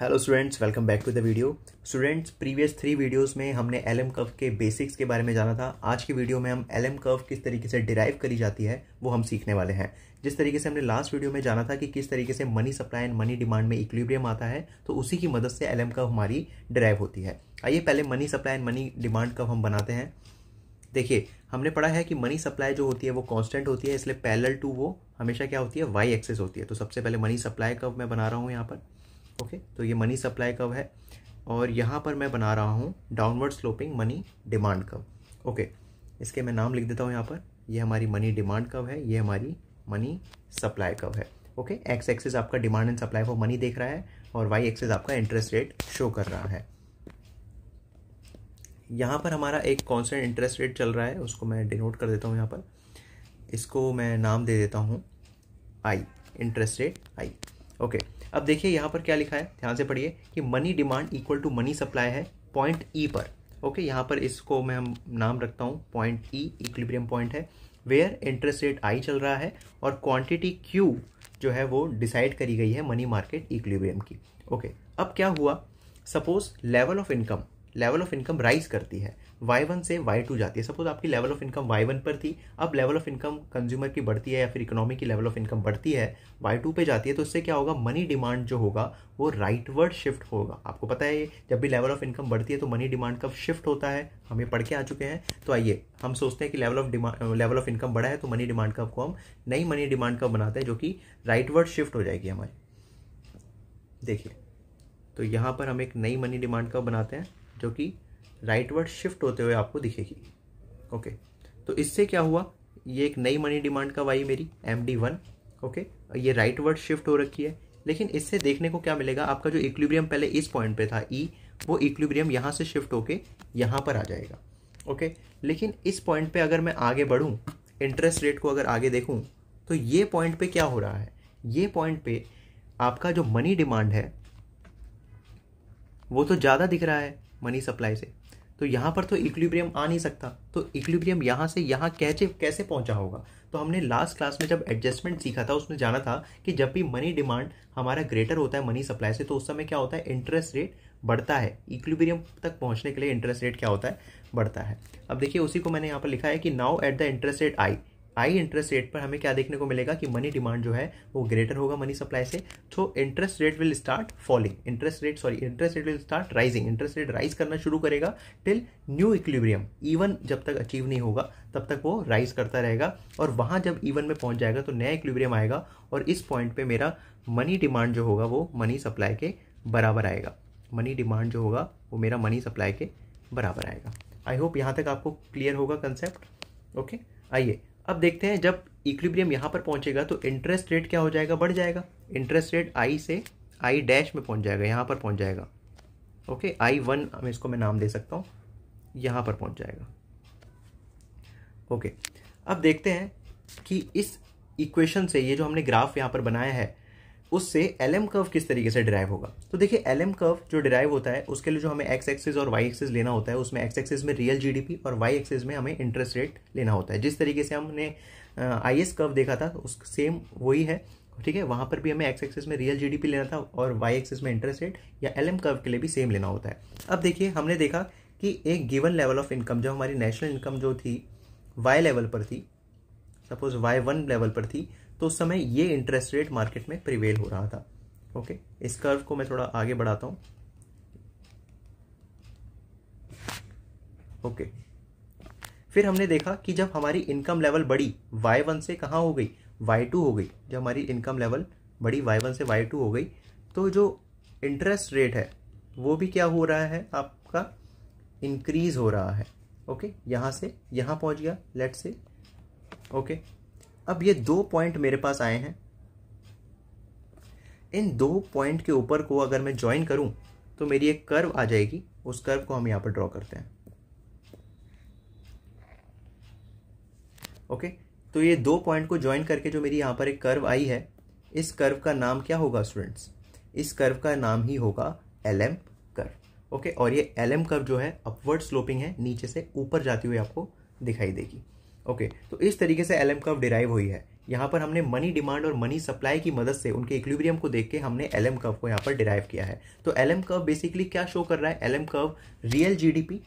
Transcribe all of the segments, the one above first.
Hello students welcome back to the video students previous three videos में हमने L M curve के basics के बारे में जाना था आज की वीडियो में हम एल एम कर्व किस तरीके से डिराइव करी जाती है वो हम सीखने वाले हैं जिस तरीके से हमने लास्ट वीडियो में जाना था कि किस तरीके से money supply and money demand में इक्विलिब्रियम आता है तो उसी की मदद से एल एम कर्व हमारी डिराइव होती है आइए पहले money supply and money demand curve हम बनाते हैं देखिए हमने पढ़ा है कि मनी सप्लाई जो होती है वो कांस्टेंट होती है इसलिए पैरेलल टू वो हमेशा क्या होती है वाई एक्सेस होती है तो सबसे पहले मनी सप्लाई कर्व मैं बना रहा हूँ यहाँ पर ओके तो ये मनी सप्लाई कब है और यहाँ पर मैं बना रहा हूँ downward sloping money demand curve okay इसके मैं नाम लिख देता हूँ यहाँ पर ये हमारी मनी डिमांड कब है ये हमारी मनी सप्लाई कब है ओके एक्स एक्सिस आपका demand and supply for money देख रहा है और वाई एक्सिस आपका इंटरेस्ट रेट शो कर रहा है यहाँ पर हमारा एक कॉन्सेंट इंटरेस्ट रेट चल रहा है उसको मैं डिनोट कर देता हूँ यहाँ पर इसको मैं नाम दे देता हूँ I interest rate I okay अब देखिए यहाँ पर क्या लिखा है ध्यान से पढ़िए कि money demand equal to money supply है पॉइंट ई e पर ओके यहाँ पर इसको मैं हम नाम रखता हूँ पॉइंट ई इक्विलिब्रियम पॉइंट है वेयर इंटरेस्ट रेट आई चल रहा है और क्वांटिटी क्यू जो है वो डिसाइड करी गई है मनी मार्केट इक्विलिब्रियम की ओके okay, अब क्या हुआ suppose level of income level of income rise करती है वाई वन से वाई टू जाती है सपोज आपकी level of income Y one पर थी अब लेवल ऑफ इनकम कंज्यूमर की बढ़ती है या फिर इकोनॉमी की लेवल ऑफ इनकम बढ़ती है वाई टू पे जाती है तो इससे क्या होगा मनी डिमांड जो होगा वो राइटवर्ड शिफ्ट होगा आपको पता है जब भी लेवल ऑफ इनकम बढ़ती है तो मनी डिमांड कब शिफ्ट होता है हम ये पढ़ के आ चुके हैं तो आइए हम सोचते हैं कि level of demand level of income बढ़ा है तो मनी डिमांड कब को हम नई मनी डिमांड कब बनाते हैं जो कि राइटवर्ड शिफ्ट हो जाएगी हमारी देखिए तो यहाँ पर हम एक नई मनी डिमांड कब बनाते हैं जो कि राइट वर्ड शिफ्ट होते हुए आपको दिखेगी ओके तो इससे क्या हुआ ये एक नई मनी डिमांड का वाई मेरी एम डी वन ओके ये राइट वर्ड शिफ्ट हो रखी है लेकिन इससे देखने को क्या मिलेगा आपका जो इक्विलिब्रियम पहले इस पॉइंट पे था ई e, वो इक्विलिब्रियम यहाँ से शिफ्ट होके यहाँ पर आ जाएगा ओके लेकिन इस पॉइंट पे अगर मैं आगे बढ़ूँ इंटरेस्ट रेट को अगर आगे देखूँ तो ये पॉइंट पे क्या हो रहा है ये पॉइंट पे आपका जो मनी डिमांड है वो तो ज़्यादा दिख रहा है मनी सप्लाई से तो यहाँ पर तो इक्विलिब्रियम आ नहीं सकता तो इक्विलिब्रियम यहाँ से यहाँ कैसे कैसे पहुँचा होगा तो हमने लास्ट क्लास में जब एडजस्टमेंट सीखा था उसमें जाना था कि जब भी मनी डिमांड हमारा ग्रेटर होता है मनी सप्लाई से तो उस समय क्या होता है इंटरेस्ट रेट बढ़ता है इक्विलिब्रियम तक पहुँचने के लिए इंटरेस्ट रेट क्या होता है बढ़ता है अब देखिए उसी को मैंने यहाँ पर लिखा है कि now at the interest rate I high interest rate पर हमें क्या देखने को मिलेगा कि मनी डिमांड जो है वो ग्रेटर होगा मनी सप्लाई से तो interest rate will start falling interest rate sorry interest rate will start rising interest rate rise करना शुरू करेगा टिल न्यू इक्विब्रियम इवन जब तक अचीव नहीं होगा तब तक वो राइज करता रहेगा और वहाँ जब इवन में पहुँच जाएगा तो नया इक्विब्रियम आएगा और इस पॉइंट पर मेरा मनी डिमांड जो होगा वो मनी सप्लाई के बराबर आएगा मनी डिमांड जो होगा वो मेरा मनी सप्लाई के बराबर आएगा आई होप यहाँ तक आपको क्लियर होगा कंसेप्ट ओके आइए अब देखते हैं जब इक्विब्रियम यहाँ पर पहुँचेगा तो इंटरेस्ट रेट क्या हो जाएगा बढ़ जाएगा इंटरेस्ट रेट आई से आई डैश में पहुँच जाएगा यहाँ पर पहुँच जाएगा ओके आई वन इसको मैं नाम दे सकता हूँ यहाँ पर पहुँच जाएगा ओके अब देखते हैं कि इस इक्वेशन से ये जो हमने ग्राफ यहाँ पर बनाया है उससे एल एम कर्व किस तरीके से डिराइव होगा तो देखिए एल एम कर्व जो डिराइव होता है उसके लिए जो हमें एक्स एक्सिस और वाई एक्सिस लेना होता है उसमें एक्स एक्सिस में रियल जीडीपी और वाई एक्सिस में हमें इंटरेस्ट रेट लेना होता है जिस तरीके से हमने आई एस कर्व देखा था उस सेम वही है ठीक है वहाँ पर भी हमें एक्स एक्सिस में रियल पी लेना था और वाई एक्सिस में इंटरेस्ट रेट या एल एम कर्व के लिए भी सेम लेना होता है अब देखिए हमने देखा कि एक गिवन लेवल ऑफ इनकम जो हमारी नेशनल इनकम जो थी वाई लेवल पर थी सपोज वाई वन लेवल पर थी तो उस समय ये इंटरेस्ट रेट मार्केट में प्रिवेल हो रहा था ओके इस कर्व को मैं थोड़ा आगे बढ़ाता हूं ओके फिर हमने देखा कि जब हमारी इनकम लेवल बड़ी वाई वन से कहाँ हो गई वाई टू हो गई जब हमारी इनकम लेवल बड़ी वाई वन से वाई टू हो गई तो जो इंटरेस्ट रेट है वो भी क्या हो रहा है आपका इंक्रीज हो रहा है ओके यहां से यहां पहुंच गया लेट से ओके अब ये दो पॉइंट मेरे पास आए हैं इन दो पॉइंट के ऊपर को अगर मैं ज्वाइन करूं तो मेरी एक कर्व आ जाएगी उस कर्व को हम यहां पर ड्रॉ करते हैं ओके तो ये दो पॉइंट को ज्वाइन करके जो मेरी यहां पर एक कर्व आई है इस कर्व का नाम क्या होगा स्टूडेंट्स इस कर्व का नाम ही होगा एल एम कर्व ओके और ये एल एम कर्व जो है अपवर्ड स्लोपिंग है नीचे से ऊपर जाती हुई आपको दिखाई देगी ओके okay, तो इस तरीके से एल एम कर्व डिराइव हुई है यहाँ पर हमने मनी डिमांड और मनी सप्लाई की मदद से उनके इक्विलिब्रियम को देख के हमने एल एम कर्व को यहाँ पर डिराइव किया है तो एल एम कर्व बेसिकली क्या शो कर रहा है L M curve real P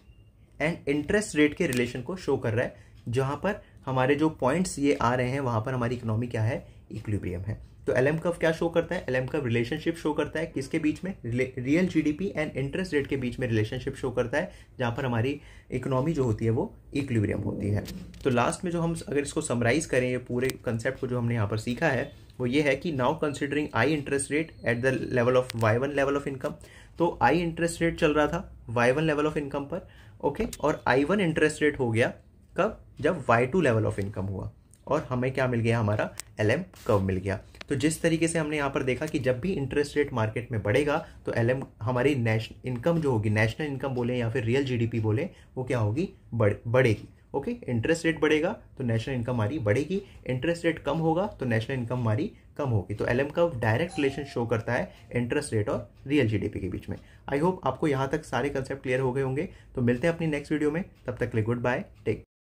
and interest rate के रिलेशन को शो कर रहा है जहाँ पर हमारे जो पॉइंट्स ये आ रहे हैं वहाँ पर हमारी इकोनॉमी क्या है इक्विलिब्रियम है तो एल कर्व क्या शो करता है एल कर्व रिलेशनशिप शो करता है किसके बीच में real GDP and interest rate के बीच में रिलेशनशिप शो करता है जहाँ पर हमारी इकोनॉमी जो होती है वो इक्विलिब्रियम होती है तो लास्ट में जो हम अगर इसको समराइज करें ये पूरे कंसेप्ट को जो हमने यहाँ पर सीखा है वो ये है कि now considering I interest rate at the level of Y one level of income तो आई इंटरेस्ट रेट चल रहा था Y one level of income पर ओके okay? और आई वन इंटरेस्ट रेट हो गया कब जब Y two level of income हुआ और हमें क्या मिल गया हमारा एल एम कर्व मिल गया तो जिस तरीके से हमने यहाँ पर देखा कि जब भी इंटरेस्ट रेट मार्केट में बढ़ेगा तो एल हमारी नेशन इनकम जो होगी नेशनल इनकम बोले या फिर रियल जी बोले वो क्या होगी बढ़ बढ़ेगी ओके इंटरेस्ट रेट बढ़ेगा तो नेशनल इनकम हमारी बढ़ेगी इंटरेस्ट रेट कम होगा तो नेशनल इनकम हमारी कम होगी तो एल एम का डायरेक्ट रिलेशन शो करता है इंटरेस्ट रेट और रियल जीडीपी के बीच में आई होप आपको यहाँ तक सारे कंसेप्ट क्लियर हो गए होंगे तो मिलते हैं अपनी नेक्स्ट वीडियो में तब तक ले गुड बाय टेक